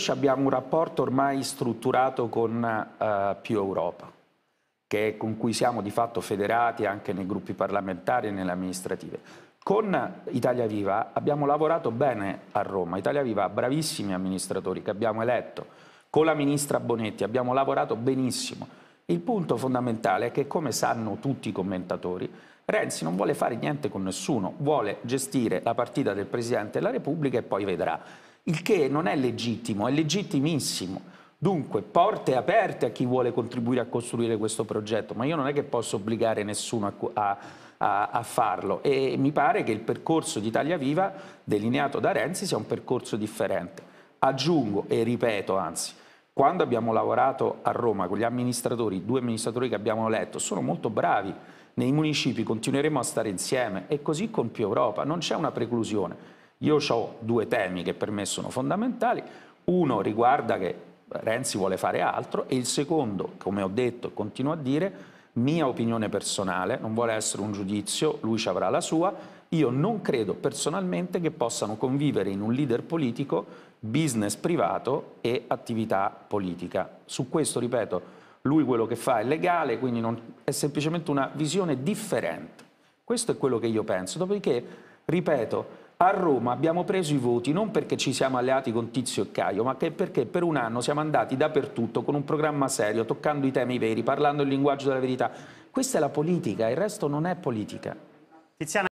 Invece abbiamo un rapporto ormai strutturato con eh, più Europa, che, è con cui siamo di fatto federati anche nei gruppi parlamentari e nelle amministrative. Con Italia Viva abbiamo lavorato bene a Roma, Italia Viva ha bravissimi amministratori che abbiamo eletto, con la ministra Bonetti abbiamo lavorato benissimo. Il punto fondamentale è che come sanno tutti i commentatori, Renzi non vuole fare niente con nessuno, vuole gestire la partita del Presidente della Repubblica e poi vedrà il che non è legittimo, è legittimissimo. Dunque, porte aperte a chi vuole contribuire a costruire questo progetto, ma io non è che posso obbligare nessuno a, a, a, farlo e mi pare che il percorso di Italia Viva, delineato da Renzi, sia un percorso differente. Aggiungo e ripeto, anzi, quando abbiamo lavorato a Roma con gli amministratori, i due amministratori che abbiamo eletto, sono molto bravi, nei municipi continueremo a stare insieme e così con più Europa, non c'è una preclusione. Io ho due temi che per me sono fondamentali. Uno riguarda che Renzi vuole fare altro e il secondo, come ho detto e continuo a dire, mia opinione personale, non vuole essere un giudizio, lui ci avrà la sua. Io non credo personalmente che possano convivere in un leader politico business privato e attività politica. Su questo, ripeto, lui quello che fa è legale, quindi non, è semplicemente una visione differente. Questo è quello che io penso. Dopodiché, ripeto, a Roma abbiamo preso i voti non perché ci siamo alleati con Tizio e Caio, ma perché per un anno siamo andati dappertutto con un programma serio, toccando i temi veri, parlando il linguaggio della verità. Questa è la politica, il resto non è politica. Tiziana